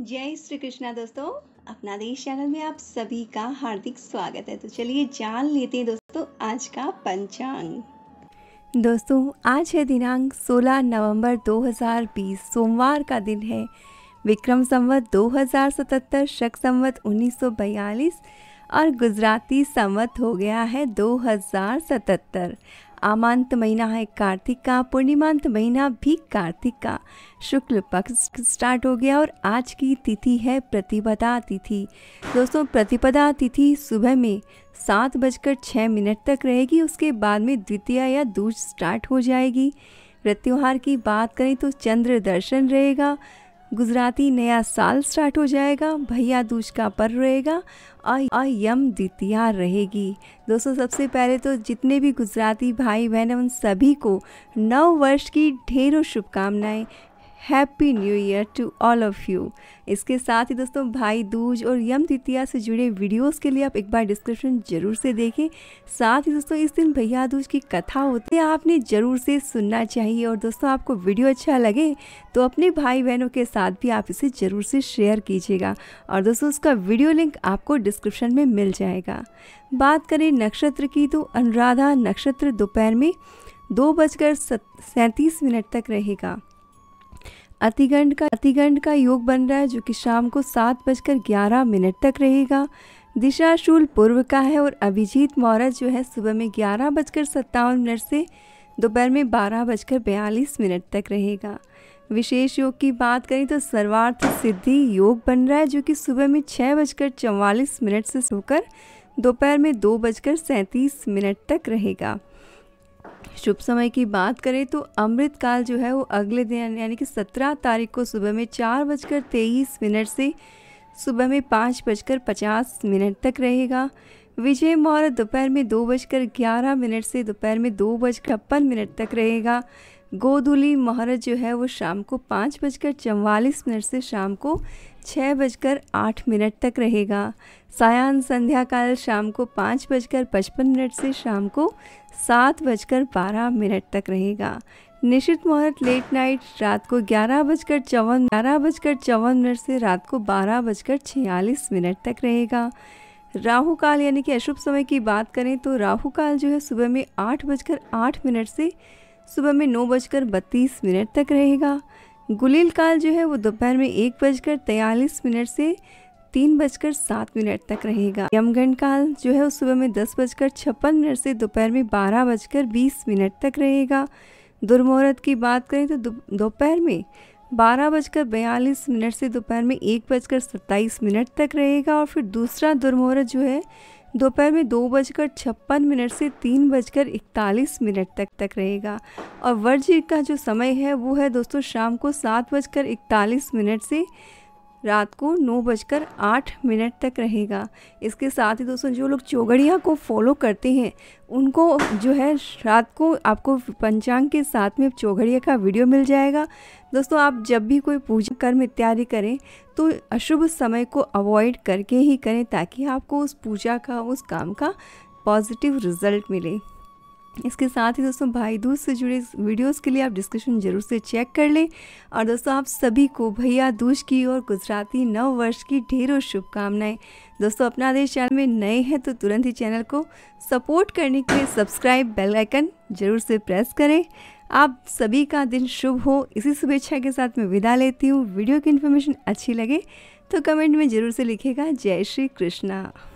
जय श्री कृष्णा दोस्तों अपना देश चैनल में आप सभी का हार्दिक स्वागत है तो चलिए जान लेते हैं दोस्तों आज का पंचांग दोस्तों आज है दिनांक 16 नवंबर 2020 सोमवार का दिन है विक्रम संवत 2077 शक संवत 1942 और गुजराती संवत हो गया है 2077 आमांत महीना है कार्तिक का पूर्णिमांत महीना भी कार्तिक का शुक्ल पक्ष स्टार्ट हो गया और आज की तिथि है प्रतिपदा तिथि दोस्तों प्रतिपदा तिथि सुबह में सात बजकर छः मिनट तक रहेगी उसके बाद में द्वितीय या दूज स्टार्ट हो जाएगी प्रत्योहार की बात करें तो चंद्र दर्शन रहेगा गुजराती नया साल स्टार्ट हो जाएगा भैया दूज का पर्व रहेगा और यम द्वितीया रहेगी दोस्तों सबसे पहले तो जितने भी गुजराती भाई बहन हैं उन सभी को नव वर्ष की ढेरों शुभकामनाएं happy new year to all of you इसके साथ ही दोस्तों भाई दूज और यम द्वितीया से जुड़े वीडियोस के लिए आप एक बार डिस्क्रिप्शन जरूर से देखें साथ ही दोस्तों इस दिन भैया दूज की कथा होती है आपने ज़रूर से सुनना चाहिए और दोस्तों आपको वीडियो अच्छा लगे तो अपने भाई बहनों के साथ भी आप इसे ज़रूर से शेयर कीजिएगा और दोस्तों उसका वीडियो लिंक आपको डिस्क्रिप्शन में मिल जाएगा बात करें नक्षत्र की तो अनुराधा नक्षत्र दोपहर में दो बजकर सैंतीस मिनट तक रहेगा अतिगंड का अतिगंड का योग बन रहा है जो कि शाम को सात बजकर ग्यारह मिनट तक रहेगा दिशा शूल पूर्व का है और अभिजीत मौर्य जो है सुबह में ग्यारह बजकर सत्तावन मिनट से दोपहर में बारह बजकर बयालीस मिनट तक रहेगा विशेष योग की बात करें तो सर्वार्थ सिद्धि योग बन रहा है जो कि सुबह में छः बजकर चौवालीस मिनट से होकर दोपहर में दो बजकर सैंतीस मिनट तक रहेगा शुभ समय की बात करें तो अमृत काल जो है वो अगले दिन यानी कि सत्रह तारीख को सुबह में चार बजकर तेईस मिनट से सुबह में पाँच बजकर पचास मिनट तक रहेगा विजय मौर्य दोपहर में दो बजकर ग्यारह मिनट से दोपहर में दो बजकर छप्पन मिनट तक रहेगा गोधुली मुहूर्त जो है वो शाम को पाँच बजकर चवालीस मिनट से शाम को छः बजकर आठ मिनट तक रहेगा सायान संध्या काल शाम को पाँच बजकर पचपन मिनट से शाम को सात बजकर बारह मिनट तक रहेगा निश्चित मुहूर्त लेट नाइट रात को ग्यारह बजकर चौवन ग्यारह बजकर चौवन मिनट से रात को बारह बजकर छियालीस मिनट तक रहेगा राहु काल यानी कि अशुभ समय की बात करें तो राहु काल जो है सुबह में आठ बजकर आठ मिनट से सुबह में नौ बजकर बत्तीस मिनट तक रहेगा गुलील काल जो है वो दोपहर में एक बजकर तैयलीस मिनट से तीन बजकर सात मिनट तक रहेगा यमगन काल जो है वो सुबह में दस बजकर छप्पन मिनट से दोपहर में बारह बजकर बीस मिनट तक रहेगा दुर्मुहूर्त की बात करें तो दोपहर में बारह बजकर बयालीस मिनट से दोपहर में एक बजकर सत्ताईस मिनट तक रहेगा और फिर दूसरा दुर्मुहूर्त जो है दोपहर में दो बजकर छप्पन मिनट से तीन बजकर इकतालीस मिनट तक तक रहेगा और वर्जी का जो समय है वो है दोस्तों शाम को सात बजकर इकतालीस मिनट से रात को नौ बजकर आठ मिनट तक रहेगा इसके साथ ही दोस्तों जो लोग चौगड़िया को फॉलो करते हैं उनको जो है रात को आपको पंचांग के साथ में चौगड़िया का वीडियो मिल जाएगा दोस्तों आप जब भी कोई पूजा कर्म इत्यादि करें तो अशुभ समय को अवॉइड करके ही करें ताकि आपको उस पूजा का उस काम का पॉजिटिव रिजल्ट मिले इसके साथ ही दोस्तों भाई दूज से जुड़े वीडियोस के लिए आप डिस्क्रिप्शन जरूर से चेक कर लें और दोस्तों आप सभी को भैया दूज की और गुजराती नव वर्ष की ढेरों शुभकामनाएं दोस्तों अपना देश चैनल में नए हैं तो तुरंत ही चैनल को सपोर्ट करने के लिए सब्सक्राइब बेल आइकन जरूर से प्रेस करें आप सभी का दिन शुभ हो इसी शुभेच्छा के साथ मैं विदा लेती हूँ वीडियो की इन्फॉर्मेशन अच्छी लगे तो कमेंट में ज़रूर से लिखेगा जय श्री कृष्णा